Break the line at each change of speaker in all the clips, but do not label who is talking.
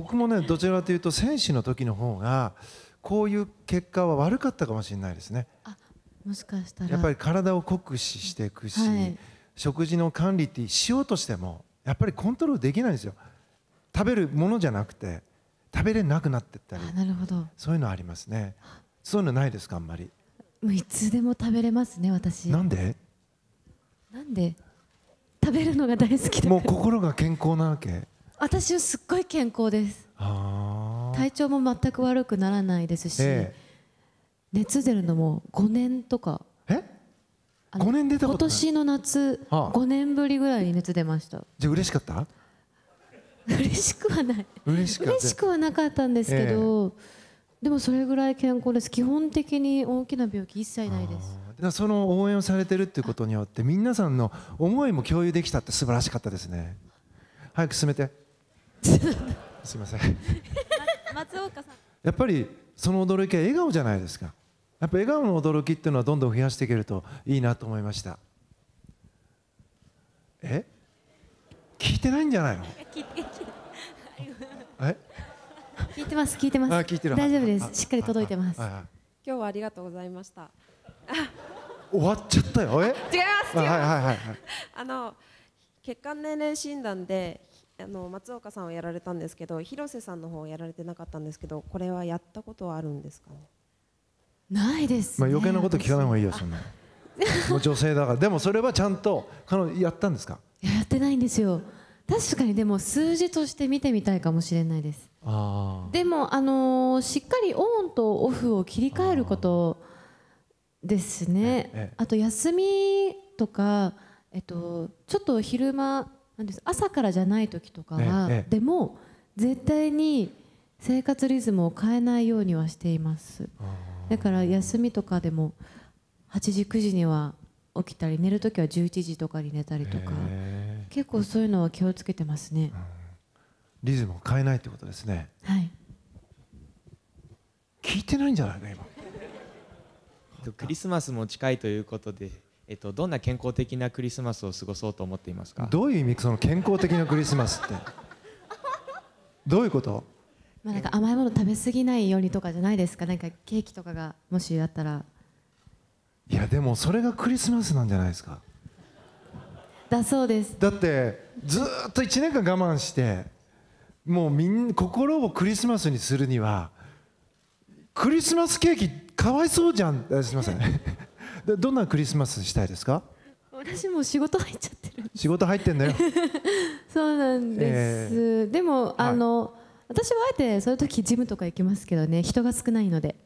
僕もねどちらかというと選手の時の方がこういう結果は悪かったかもしれないですね。
もしかしたらやっぱり
体を酷使していくし、はい、食事の管理ってしようとしてもやっぱりコントロールできないんですよ。食べるものじゃなくて食べれなくなってったりなるほどそういうのありますねそういうのないですかあんまり
もういつでも食べれますね私なんでなんで食べるのが大好き
もう心が健康なわけ
私はすっごい健康です体調も全く悪くならないですし、ええ、熱出るのも5年とかえ5年出たこと今年の夏、5年ぶりぐらいに熱出ました
じゃあ嬉しかった
嬉しくはない
嬉し嬉しく
はなかったんですけど、えでもそれぐらい健康です基本的に大きな病気一切ないで
すその応援をされてるっていうことによって皆さんの思いも共有できたって素晴らしかったですね早く進めてすみません松岡さんやっぱりその驚きは笑顔じゃないですかやっぱ笑顔の驚きっていうのはどんどん増やしていけるといいなと思いましたえ聞いてないんじゃないの聞いてえ聞いてます聞いてます大丈夫ですしっかり届いてます今
日はありがとうございました
終わっちゃったよえ違います違います、はいはいはい、
あの血管年齢診断であの松岡さんをやられたんですけど広瀬さんの方をやられてなかったんですけどこれはやったことはあるんですかないで
す、ね、まあ、余計なこと聞かない方がいいよそんな女性だからでもそれはちゃんと彼女やったんですか
やってないんですよ確かにでも数字として見てみたいかもしれないですでも、あのー、しっかりオンとオフを切り替えることですねあええ、あと休みとか、えっと、ちょっと昼間なんです朝からじゃない時とかは、ええ、でも絶対に生活リズムを変えないようにはしていますだから休みとかでも8時9時には起きたり寝る時は11時とかに寝たり
とか、え
ー、結構そういうのは気をつけてますね、うん、
リズムを変えないってことですねはい聞いてないんじゃないの
今クリスマスも近いということでえっと、どんな健康的なクリスマスを過ご
そうと思っていますかどういう意味その健康的なクリスマスって どういうこと
まあなんか甘いもの食べ過ぎないようにとかじゃないですかなんかケーキとかがもしあったら
いやでもそれがクリスマスなんじゃないですか
だそうですだっ
てずっと1年間我慢してもうみん心をクリスマスにするにはクリスマスケーキかわいそうじゃんすみませんでどんなクリスマスしたいですか
私も仕事入っちゃっ
てる仕事入ってんだよ
そうなんです、えー、でもあの、はい、私はあえてそういう時ジムとか行きますけどね人が少ないので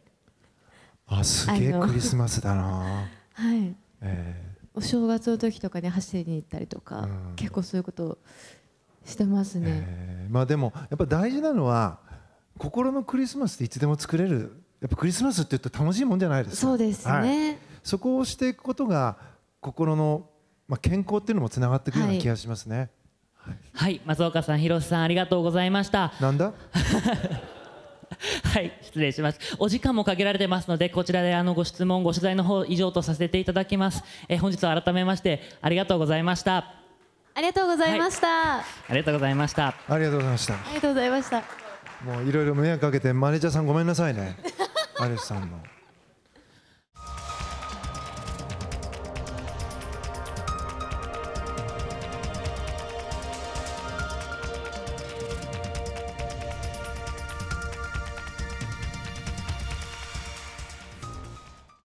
あすげえクリスマスだなはい、え
ー、お正月の時とかね走りに行ったりとか、うん、結構そういうことをしてますね、
えー、まあでもやっぱ大事なのは心のクリスマスっていつでも作れるやっぱクリスマスって言うと楽しいもんじゃないですかそうですね、はいそこをしていくことが心の、まあ、健康っていうのもつながってくるような気がしますね。はい、はい、松岡さん、広瀬さん、ありがとうございました。なんだ。はい、失礼します。お時間も限られてますので、こちらであのご質問、ご取材の方以上とさせていただきます。え本日は改めましてありがとうございました。ありがと
うございました、は
い、ありがとうございました。ありがとうございました。あ
りがとうございました。
もういろいろ迷惑かけてマネージャーさんごめんなさいね。マネージャーさんの。